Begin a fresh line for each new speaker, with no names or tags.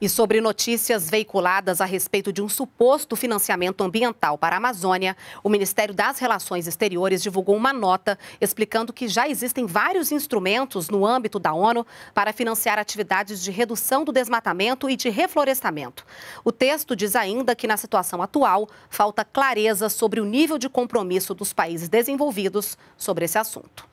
E sobre notícias veiculadas a respeito de um suposto financiamento ambiental para a Amazônia, o Ministério das Relações Exteriores divulgou uma nota explicando que já existem vários instrumentos no âmbito da ONU para financiar atividades de redução do desmatamento e de reflorestamento. O texto diz ainda que, na situação atual, falta clareza sobre o nível de compromisso dos países desenvolvidos sobre esse assunto.